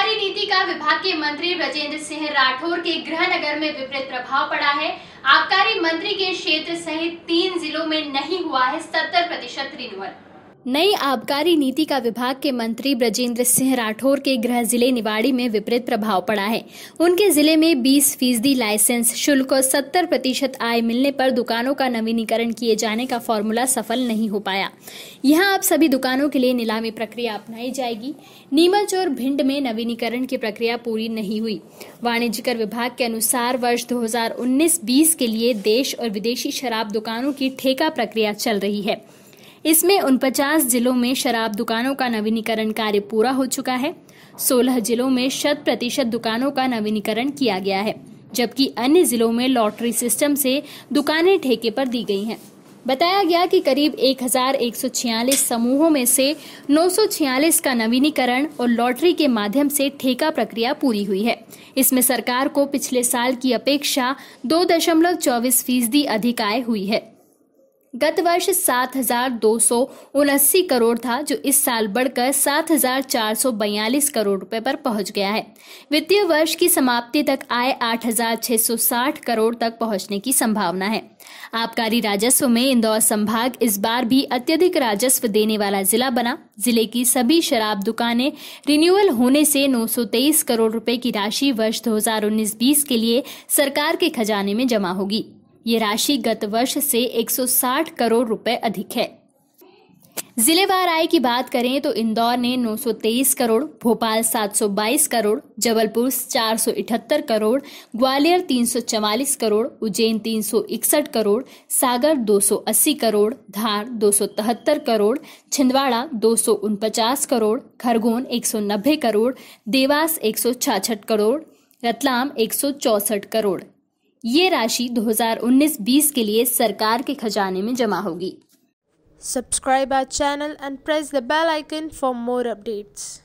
सरकारी नीति का विभाग के मंत्री ब्रजेंद्र सिंह राठौर के गृहनगर में विपरीत प्रभाव पड़ा है आबकारी मंत्री के क्षेत्र सहित तीन जिलों में नहीं हुआ है सत्तर प्रतिशत रिन्यूअल नई आबकारी नीति का विभाग के मंत्री ब्रजेंद्र सिंह राठौर के गृह जिले निवाड़ी में विपरीत प्रभाव पड़ा है उनके जिले में 20 फीसदी लाइसेंस शुल्क और सत्तर प्रतिशत आय मिलने पर दुकानों का नवीनीकरण किए जाने का फॉर्मूला सफल नहीं हो पाया यहां अब सभी दुकानों के लिए नीलामी प्रक्रिया अपनाई जाएगी नीमच और भिंड में नवीनीकरण की प्रक्रिया पूरी नहीं हुई वाणिज्य कर विभाग के अनुसार वर्ष दो हजार के लिए देश और विदेशी शराब दुकानों की ठेका प्रक्रिया चल रही है इसमें उन पचास जिलों में शराब दुकानों का नवीनीकरण कार्य पूरा हो चुका है सोलह जिलों में शत प्रतिशत दुकानों का नवीनीकरण किया गया है जबकि अन्य जिलों में लॉटरी सिस्टम से दुकानें ठेके पर दी गई हैं बताया गया कि करीब 1146 समूहों में से 946 का नवीनीकरण और लॉटरी के माध्यम से ठेका प्रक्रिया पूरी हुई है इसमें सरकार को पिछले साल की अपेक्षा चौबीस फीसदी अधिक आय हुई है गत वर्ष सात हजार दो सौ करोड़ था जो इस साल बढ़कर सात हजार चार सौ बयालीस करोड़ रुपए पर पहुंच गया है वित्तीय वर्ष की समाप्ति तक आय साठ करोड़ तक पहुंचने की संभावना है आबकारी राजस्व में इंदौर संभाग इस बार भी अत्यधिक राजस्व देने वाला जिला बना जिले की सभी शराब दुकानें रिन्यूअल होने से 923 करोड़ रुपए की राशि वर्ष 2019-20 के लिए सरकार के खजाने में जमा होगी ये राशि गत वर्ष से 160 करोड़ रुपए अधिक है जिलेवार आय की बात करें तो इंदौर ने 923 करोड़ भोपाल 722 करोड़ जबलपुर 478 करोड़ ग्वालियर 344 करोड़ उज्जैन 361 करोड़ सागर 280 करोड़ धार 273 करोड़ छिंदवाड़ा दो करोड़ खरगोन 190 करोड़ देवास एक करोड़ रतलाम एक करोड़ ये राशि 2019-20 के लिए सरकार के खजाने में जमा होगी subscribe our channel and press the bell icon for more updates